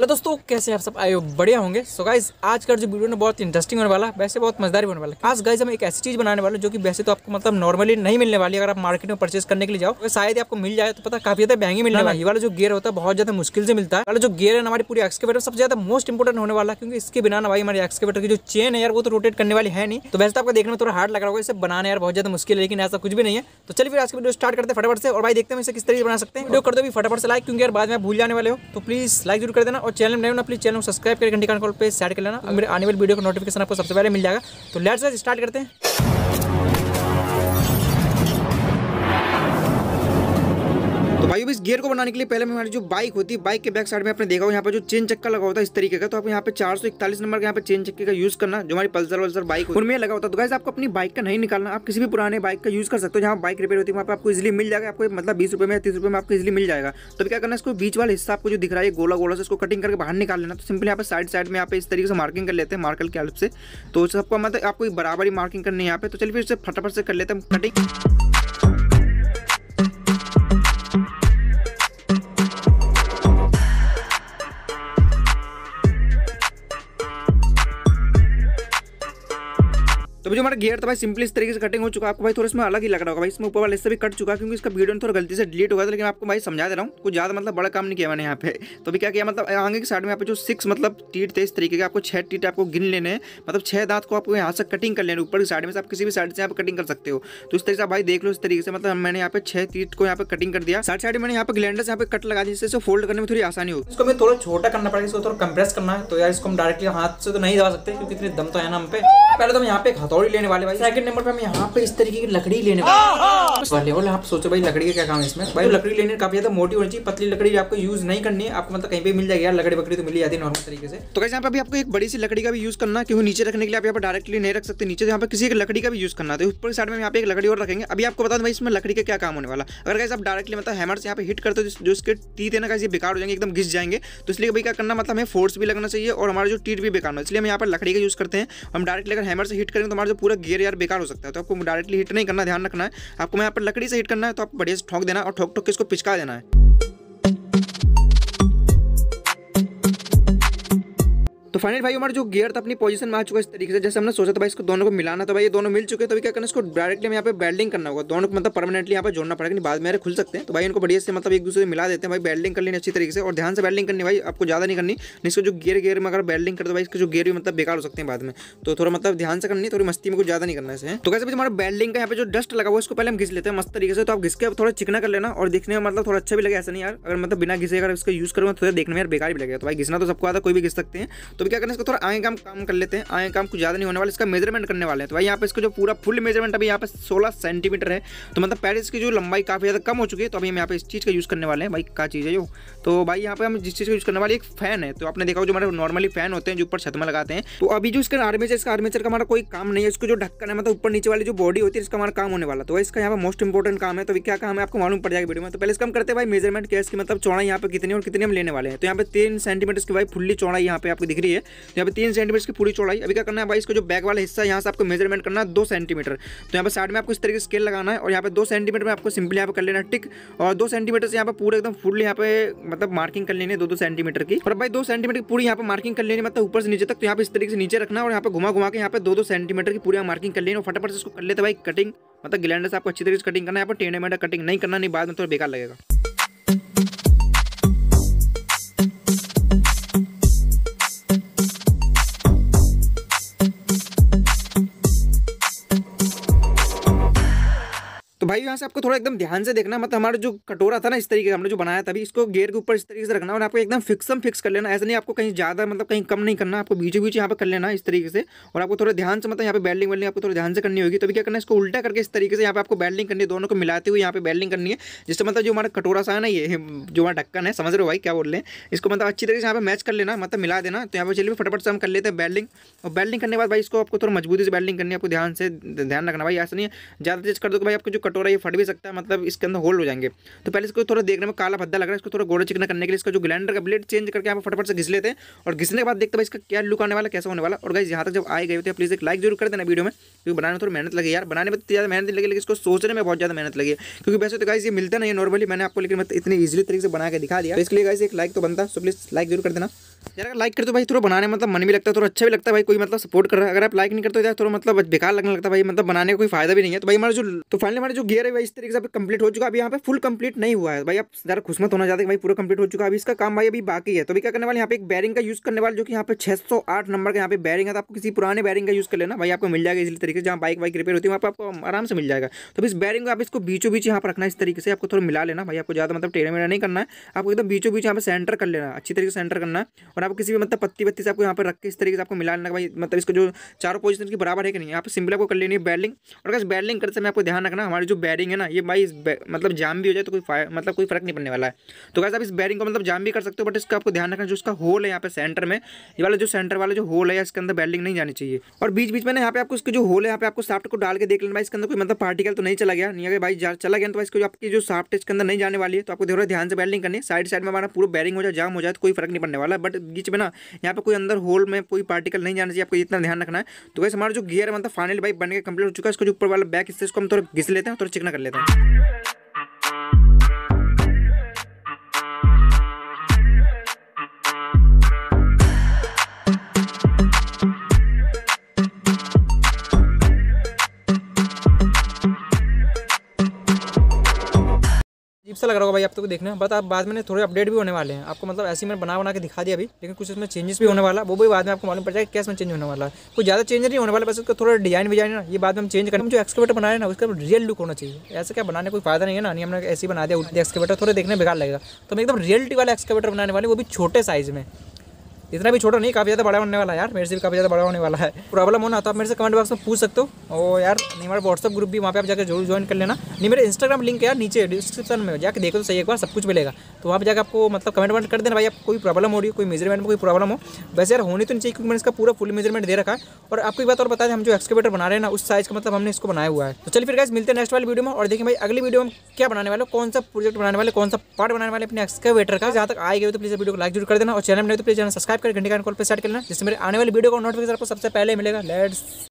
Hello दोस्तों कैसे आप सब आए हो बढ़िया होंगे सो so गाइज आज का जो वीडियो ना बहुत इंटरेस्टिंग होने वाला है वैसे बहुत मजेदार होने वाला है आज गाइज हम एक ऐसी चीज बनाने वाले जो कि वैसे तो आपको मतलब नॉर्मली नहीं मिलने वाली अगर आप मार्केट में परचेस करने के लिए जाओ तो शायद आपको मिल जाए तो पता काफी ज्यादा महंगी मिलने वाली वाला जो गेयर होता है बहुत ज्यादा मुश्किल से मिलता है वाला जो गेयर है हमारी पूरी एक्सकेवेटर सबसे ज्यादा मोस्ट इंपॉर्टेंट होने वाला क्योंकि इसके बिना ना भाई हमारे एक्सकेवेटर की जो चेन है यार वो तो रोटेट करने वाली है नहीं तो वैसे तो आपको देखने में थोड़ा हार्ड लग रहा होगा इसे बनाने यार बहुत ज्यादा मुश्किल है लेकिन ऐसा कुछ भी नहीं है तो चलिए फिर आज की वीडियो स्टार्ट करते फटाफट से और भाई देखते हैं इसे किस तरीके बना सकते हैं वीडियो कर दो भी फटाफट से लाइक क्योंकि यार बाद में भूल जाने वाले हो तो प्लीज लाइक जरूर कर देना और चैनल में ना प्लीज़ चैनल को सब्सक्राइब करके घंटी कॉल पर सैड कर लेना मेरे आने वाली वीडियो का नोटिफिकेशन आपको सबसे पहले मिल जाएगा तो लेट्स स्टार्ट करते हैं तो भाई इस गियर को बनाने के लिए पहले हमारी जो बाइक होती है बाइक के बैक साइड में आपने देखा हो यहाँ पर जो चेन चक्का लगा होता है इस तरीके का तो आप यहाँ पे चार सौ इकतालीस नंबर का यहाँ पे चेन चक्के का यूज करना जो हमारी पल्सर वल्सर बाइक उनमें लगा होता है तो गाइस आपको अपनी बाइक का नहीं निकालना आप किसी भी पुराने बाइक का यूज कर सकते हो जहाँ बाइक रिपेयर होती है वहाँ पर आपको इजिली मिल जाएगा आपको मतलब बीस रुपये में तीस रुपये में आपको इजिली मिल जाएगा तो क्या करना इसको बीच वाला हिस्सा आपको जो दिख रहा है गोला गोला से इसको कटिंग करके बाहर निकाल लेना तो सिंपल यहाँ पर साइड साइड में आप इस तरीके से मार्किंग कर लेते हैं मार्कल के हेल्प से तो सबको मतलब आपको बराबर ही मार्किंग करनी है यहाँ पे तो चलिए फिर से फटाफट से कर लेते हैं कटिंग अभी जो हमारा गियर था भाई सिंपली इस तरीके से कटिंग हो चुका है आपको भाई थोड़ा इसमें अलग ही लग रहा होगा भाई इसमें ऊपर वाले से भी कट चुका क्योंकि इसका वीडियो थोड़ा गलती से डिलीट होगा लेकिन आपको भाई समझा दे रहा हूँ कुछ ज्यादा मतलब बड़ा काम नहीं किया मैंने यहाँ पे तो भी क्या किया मतलब आगे की साइड में आप जो सिक्स मतलब टीट थे इस तरीके के आपको छह टीट आपको गिन लेने मतलब छह दांत को आपको यहाँ से कटिंग कर लेने ऊपर की साइड में आप किसी भी साइड से आप कटिंग कर सकते हो तो इस तरीके से भाई देख लो इस तरीके से मतलब मैंने यहाँ पे छह टीट को यहाँ पे कटिंग कर दिया साइड साइड मैंने यहाँ पे ग्लैंडर से यहाँ पे कट लगा दिया जिससे फोल्ड करने में थोड़ी आसानी हो इसको मैं थोड़ा छोटा करना पड़ेगा इसको थोड़ा कंप्रेस करना है तो यार इसको हम डायरेक्टली हाथ से तो नहीं दबा सकते क्योंकि इतने दम तो है ना हम पे पहले तो हम यहाँ पे एक और ही लेने वाले भाई सेकंड नंबर पे हम यहाँ पे इस तरीके की लकड़ी लेने वाले वाले हाँ, हाँ। आप सोचो भाई लकड़ी का क्या काम है इसमें भाई लकड़ी लेने काफी ज्यादा मोटी होनी चाहिए पतली लकड़ी आपको यूज नहीं करनी है आपको मतलब कहीं पर मिल जाएगी यार लकड़ी बकड़ी तो मिली जाती नॉर्मल तरीके से तो कैसे यहाँ पर अभी आपको एक बड़ी सी लकड़ी का भी यूज करना क्योंकि नीचे रखने के लिए आप यहाँ पर डायरेक्टली नहीं रख सकते नीचे यहाँ पर किसी एक लकड़ी का भी यूज करना था ऊपर साइड में यहाँ पे एक लकड़ी और रखेंगे अभी आपको बता दो भाई इसमें लकड़ी का क्या काम होने वाला अगर कैसे आप डायरेक्टली मतलब हैमर से यहाँ पे हिट करते जो उसके टीथ है ना कैसे बेकार हो जाएंगे एकदम घिस जाएंगे तो इसलिए भाई क्या करना मतलब हमें फोर्स भी लगना चाहिए और हमारा जो टीट भी बेकार हो इसलिए हम यहाँ पर लकड़ी का यूज करते हैं हम डायरेक्टली अगर हैमर से हिट करेंगे तो हमारे जो पूरा गियर यार बेकार हो सकता है तो आपको डायरेक्टली हिट नहीं करना ध्यान रखना है आपको यहाँ पर लकड़ी से हिट करना है तो आप बढ़िया से ठोक देना और ठोक ठोक के इसको पिचका देना है तो फाइनल भाई हमारा जो गियर था अपनी पोजीशन में आ चुका है इस तरीके से जैसे हमने सोचा था भाई इसको दोनों को मिलाना था भाई ये दोनों मिल चुके हैं तो भाई क्या करना इसको डायरेक्टली यहाँ पे बेल्डिंग करना होगा दोनों को मतलब परमानेंटली यहाँ पे जोड़ना पड़ेगा नहीं बाद में खुल सकते हैं तो भाई इनको बढ़िया से मतलब एक दूसरे से मिला देते हैं भाई बेल्डिंग कर लेनी अच्छी तरीके से और ध्यान से बेल्डिंग करनी भाई आपको ज्यादा नहीं करनी इसको जो गियर गियर में अगर बेल्डिंग करते भाई इसके जो गियर भी मतलब बेकार हो सकते हैं बाद में तो थोड़ा मतलब ध्यान से करनी थोड़ी मस्ती में कुछ ज्यादा नहीं करना है तो कैसे हमारा बेल्डिंग का यहाँ पे जो डस्ट लगा हुआ इसको पहले हम घिस लेते हैं मस्त तरीके से तो आप घिस के थोड़ा चिकना कर लेना और देखने में मतलब थोड़ा अच्छा भी लगे ऐसा नहीं यार अगर मतलब बिना घिसे अगर इसका यूज करूँगा तो थोड़ा देखने में यार बेकार भी लगेगा तो भाई घिसना तो सबको आता कोई भी घिस सकते हैं तो क्या करना इसको थोड़ा आगे काम काम कर लेते हैं आगे काम कुछ ज़्यादा नहीं होने वाला इसका मेजरमेंट करने वाले हैं तो भाई यहाँ पे इसका जो पूरा फुल मेजरमेंट अभी यहाँ पे सोलह सेंटीमीटर है तो मतलब पैर इसकी जो लंबाई काफ़ी ज़्यादा कम हो चुकी है तो अभी हम यहाँ पे इस चीज़ का यूज़ करने वाले हैं भाई क्या चीज़ है जो तो भाई यहाँ पे हम जिस चीज़ का यूज़ करने वाले एक फैन है तो आपने देखा जो हमारे नॉर्मली फैन होते हैं जो ऊपर छत में लगाते हैं तो अभी जो इसका आर्मेचर इसका आर्मेचर का हमारा कोई काम नहीं है इसको जो ढक्कन है मतलब ऊपर नीचे वाली जो बॉडी होती है इसका हमारा काम होने वाला तो इसका यहाँ पर मोस्ट इंपॉर्टेंट काम है तो क्या काम है आपको मालूम पड़ जाएगा वीडियो में तो पहले इसका हम करते हैं भाई मेजरमेंट क्या इसकी मतलब चौड़ा यहाँ पे कितनी और कितनी हम लेने वाले हैं तो यहाँ पे तीन सेंटीमीटर की भाई फुल्ली चौड़ा यहाँ पे आपको दिख रही है ही है तो यहाँ पे तीन सेंटीमीटर की पूरी चौड़ाई अभी क्या करना है भाई इसका जो बैक वाला हिस्सा है यहाँ से आपको मेजरमेंट करना है दो सेंटीमीटर तो यहाँ पर साइड में आपको इस तरह की स्केल लगाना है और यहाँ पे दो सेंटीमीटर में आपको सिंपली यहाँ पर कर लेना टिक और दो सेंटीमीटर से यहाँ पर पूरे एकदम फुल यहाँ पे मतलब मार्किंग कर लेनी है दो दो सेंटीमीटर की और भाई दो सेंटीमीटर की पूरी यहाँ पर मार्किंग कर लेनी मतलब ऊपर से नीचे तक तो यहाँ पर इस तरीके से नीचे रखना और यहाँ पर घुमा घुमा के यहाँ पर दो दो सेंटीमीटर की पूरी मार्किंग कर लेनी और फटाफट से इसको कर लेते भाई कटिंग मतलब ग्लैंडर से आपको अच्छी तरीके से कटिंग करना है यहाँ पर टेढ़े मेढ़ा कटिंग नहीं करना नहीं बाद में थोड़ा बेकार लगेगा तो भाई यहाँ से आपको थोड़ा एकदम ध्यान से देखना मतलब हमारा जो कटोरा था ना इस तरीके का हमने जो बनाया था इसको गेयर के ऊपर इस तरीके से रखना और आपको एकदम फिक्सम फिक्स कर लेना ऐसा नहीं आपको कहीं ज़्यादा मतलब कहीं कम नहीं करना आपको बीच बीच यहाँ पर कर लेना इस तरीके से और आपको थोड़ा ध्यान से मतलब यहाँ पे बैल्डिंग वेल्डिंग आपको थोड़ा ध्यान से करनी होगी तभी तो क्या करना इसको उल्टा करके इस तरीके से यहाँ पे आपको बैल्डिंग करनी है दोनों को मिलाते हुए यहाँ पे बैल्डिंग करनी है जिससे मतलब जो हमारा कटोरा सा है ना ये जो हमारा ढक्कन है समझ रहे हो भाई क्या बोल रहे हैं इसको मतलब अच्छी तरीके से यहाँ पर मैच कर लेना मतलब मिला देना तो यहाँ पर चलिए फटाफट से हम कर लेते हैं बैल्डिंग और बैल्डिंग करने के बाद भाई इसको आपको थोड़ा मजबूती से बैल्डिंग करनी है आपको ध्यान से ध्यान रखना भाई ऐसा नहीं ज़्यादा चीज़ कर दो भाई आपको जो कटोरा ये फट भी सकता है मतलब इसके अंदर होल्ड हो जाएंगे तो पहले इसको थोड़ा देखने में काला भद्दा लग रहा है इसको थोड़ा गोड़ा चिकना करने के लिए इसका जो ग्लैंडर का ब्लेड चेंज करके आप फटाफट से घिस लेते हैं और घिसने के बाद देखते हैं इसका क्या लुक आने वाला कैसा होने वाला और गाइज यहाँ तक जब आए गए थे प्लीज़ एक लाइक जरूर कर देना वीडियो में क्योंकि बनाने में थोड़ी मेहनत लगी यार बनाने में इतनी ज़्यादा मेहनत लगी लेकिन इसको सोचने में बहुत ज़्यादा मेहनत लगी क्योंकि वैसे तो गाइज ये मिलता नहीं है नॉर्मली मैंने आपको लेकिन मतलब इतने ईजिली तरीके से बना के दिखा दिया तो इसलिए गाइज एक लाइक तो बनता सो प्लीज़ लाइक जरूर कर देना यार अगर लाइक कर तो भाई थोड़ा बनाने मतलब मन भी लगता है थोड़ा अच्छा भी लगता है भाई कोई मतलब सपोर्ट कर रहा है अगर आप लाइक नहीं करते तो यार थोड़ा मतलब बेकार लगने लगता है भाई मतलब बनाने का कोई फायदा भी नहीं है तो भाई तो हमारे जो तो फाइनली हमारे जो गियर है इस तरीके से अभी कंप्लीट हो चुका है अभी यहाँ पे फुल कंप्लीट नहीं हुआ है भाई आप ज़रा खुशमत होना चाहते हैं भाई पूरा कंप्लीट हो चुका है अभी इसका काम भाई अभी बाकी है तो अभी क्या करने वाले यहाँ पे एक बैरिंग का यूज़ करने वाले जो कि यहाँ पे 608 नंबर का यहाँ पे बैरिंग है तो आपको किसी पुराने बैरिंग का यूज़ कर लेना भाई आपको मिल जाएगा इसी तरीके से जहाँ बाइक वाइक रिपेयर होती है वहाँ पर आपको आराम से मिल जाएगा तो इस बैरिंग को आप इसको बीचों बीच यहाँ पर रखना इस तरीके से आपको थोड़ा मिला लेना भाई आपको ज़्यादा मतलब टेढ़ा मेढ़ा नहीं करना है आपको एकदम बीचों बीच यहाँ पर सेंटर कर लेना अच्छी तरीके से सेंटर करना और आपको किसी भी मतलब पत्ती पत्ती से आपको यहाँ पर रख के इस तरीके से आपको मिला लेना भाई मतलब इसको जो चारों पोजिशन की बराबर है कि नहीं यहाँ पर सिंपल आपको कर लेनी है बैलिंग और अगर बैलिंग करते समय आपको ध्यान रखना हमारे जो बैरिंग है ना ये भाई मतलब जाम भी हो जाए तो कोई मतलब कोई फर्क नहीं पड़ने वाला है तो कैसे आप इस बैरिंग को मतलब जाम भी कर सकते हो बट इसका आपको ध्यान रखना जो इसका होल है यहाँ पे सेंटर में ये वाला जो सेंटर वाला जो होल है इसके अंदर बैरिंग नहीं जानी चाहिए और बीच बीच में यहाँ पे आपको इसके जो होल है यहाँ पे आपको साफ्ट को डाल के देख लेना भाई इसके अंदर कोई मतलब पार्टिकल तो नहीं चला गया नहीं अगर भाई चला गया तो इसको आपकी जो साफ्ट इसके अंदर नहीं जाने वाली है तो आपको थोड़ा ध्यान से बैरिंग करनी साइड साइड में हमारा पूरा बैरिंग हो जाए जाम हो जाए तो कोई फर्क नहीं पड़ने वाला बट बीच में ना यहाँ पर कोई अंदर होल में कोई पार्टिकल नहीं जाना चाहिए आपको इतना ध्यान रखना है तो वैसे हमारा जो गियर है मतलब फाइनल बाइक बन के कंप्लीट हो चुका है इसके जो ऊपर वाला बैक हिस्से इसको हम थोड़ा घिस लेते हैं थोड़ा तो चिकना कर लेता हूँ अजीब सा लग रहा होगा भाई आप तो देखना बट आप बाद में थोड़े अपडेट भी होने वाले हैं आपको मतलब ऐसे मैंने बना बना के दिखा दिया अभी लेकिन कुछ उसमें चेंजेस भी होने वाला वो भी बाद में आपको मालूम पड़ जाएगा कैसे में चेंज होने वाला है कुछ ज़्यादा चेंज नहीं होने वाला बस उसका थोड़ा डिजाइन विजाइन ना ये बाद में हम चेंज करें जो एक्सकेवेटर बनाए ना उसका रियल लुक होना चाहिए ऐसे क्या बनाने कोई फायदा नहीं है ना नहीं हमने ऐसे बना दिया एक्सकेवेटर थोड़े देखने बेकार लगेगा तो एकदम रियलिटी वाला एक्सकेवेटर बनाने वाले वो भी छोटे साइज़ में इतना भी छोटा नहीं काफ़ी ज़्यादा बड़ा होने वाला है यार मेरे से भी काफ़ी ज़्यादा बड़ा होने वाला है प्रॉब्लम होना तो आप मेरे से कमेंट बॉक्स में पूछ सकते हो और यार मेरा व्हाट्सअप ग्रुप भी वहाँ पे आप जाकर जरूर ज्वाइन कर लेना नहीं मेरे इंस्टाग्राम लिंक है यार नीचे डिस्क्रिप्शन में जाकर देखो तो सही एक बार सब कुछ मिलेगा तो वहाँ पर जाकर आपको मतलब कमेंट वमेंट कर देना भाई आप कोई प्रॉब्लम हो रही है कोई मेजरमेंट में कोई प्रॉब्लम हो वैसे यार होनी तो नहीं चाहिए क्योंकि मैंने इसका पूरा फुल मेजरमेंट दे रखा है और आपको एक बात और बता दें हम जो एक्सकेवेटर बना रहे हैं ना उस साइज का मतलब हमने इसको बनाया हुआ है तो चलिए फिर गाइस मिलते हैं नेक्स्ट वाले वीडियो में और देखिए भाई अगली वीडियो में क्या बनाने वाले कौन सा प्रोजेक्ट बनाने वाले कौन सा पार्ट बनाने वाले अपने एक्सकेवेटर का जहाँ तक आएगा तो प्लीज़ वीडियो को लाइक जरूर कर देना और चैनल नहीं तो प्लीज़ चैनल सब्सक्राइब सब्सक्राइब करके घंटे का कॉल पर स्टार्ट करना जिससे मेरे आने वाली वीडियो का नोटिफिकेशन आपको सबसे पहले मिलेगा लेट्स